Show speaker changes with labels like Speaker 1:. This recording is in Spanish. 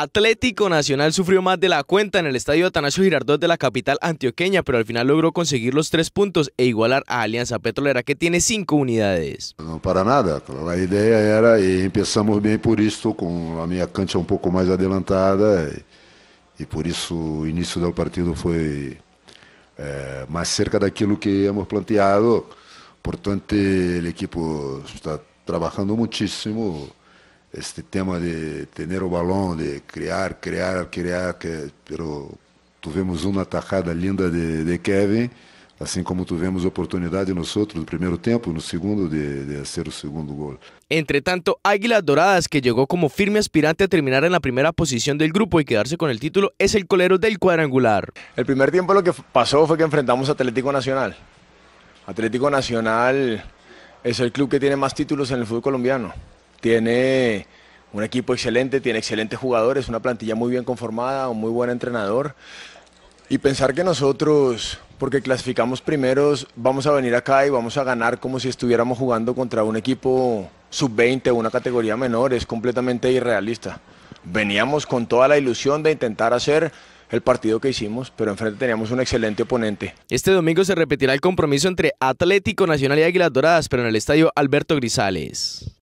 Speaker 1: Atlético Nacional sufrió más de la cuenta en el estadio Atanasio Girardot de la capital antioqueña, pero al final logró conseguir los tres puntos e igualar a Alianza Petrolera, que tiene cinco unidades.
Speaker 2: No para nada, la idea era, y e empezamos bien por esto, con la mía cancha un um poco más adelantada, y, e por eso el inicio del partido fue más cerca de lo que hemos planteado. Por tanto, el equipo está trabajando muchísimo este tema de tener el balón, de crear, crear, crear, que, pero tuvimos una atacada linda de, Kevin, así como oportunidad nosotros nosotros, el primer tiempo, en el segundo, de, hacer el segundo gol.
Speaker 1: Entre tanto, Águilas Doradas, que llegó como firme aspirante a terminar en la primera
Speaker 3: posición del grupo y quedarse con el título, es el colero del cuadrangular. El primer tiempo lo que pasó fue que enfrentamos a Atlético Nacional. Atlético Nacional es el club que tiene más títulos en el fútbol colombiano tiene un equipo excelente, tiene excelentes jugadores, una plantilla muy bien conformada, un muy buen entrenador. Y pensar que nosotros, porque clasificamos primeros, vamos a venir acá y vamos a ganar como si estuviéramos jugando contra un equipo sub-20, o una categoría menor, es completamente irrealista. Veníamos con toda la ilusión de intentar hacer el partido que hicimos, pero enfrente teníamos un excelente oponente.
Speaker 1: Este domingo se repetirá el compromiso entre Atlético Nacional y Águilas Doradas, pero en el estadio Alberto
Speaker 3: Grisales.